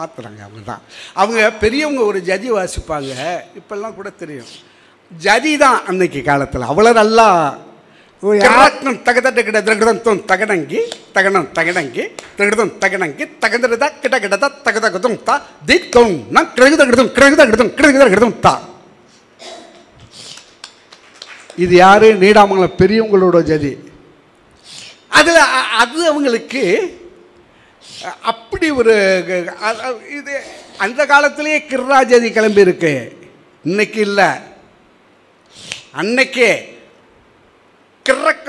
மாற்றுறாங்க அவங்க தான் அவங்க பெரியவங்க ஒரு ஜதி வாசிப்பாங்க இப்பெல்லாம் கூட தெரியும் ஜதி தான் அன்னைக்கு காலத்தில் அவ்வளோ நல்லா யாருக்கும் தகதட்ட கிட்ட திரகதம் தகடங்கி தகனம் தகடங்கி திரகதம் தகடங்கி தகந்தடதா கிட்ட கிட்டதா தகதகதும் தா தி தொங் நான் கிழகு தகடுதும் கிழகு தகடுதும் கிழகு தகடுதும் தா இது யார் நீடாமங்கள பெரியவங்களோட ஜதி அதில் அது அவங்களுக்கு அப்படி ஒரு இது அந்த காலத்திலேயே கிர்ராஜதி கிளம்பி இருக்கு இன்னைக்கு இல்லை அன்னைக்கே கிரக்க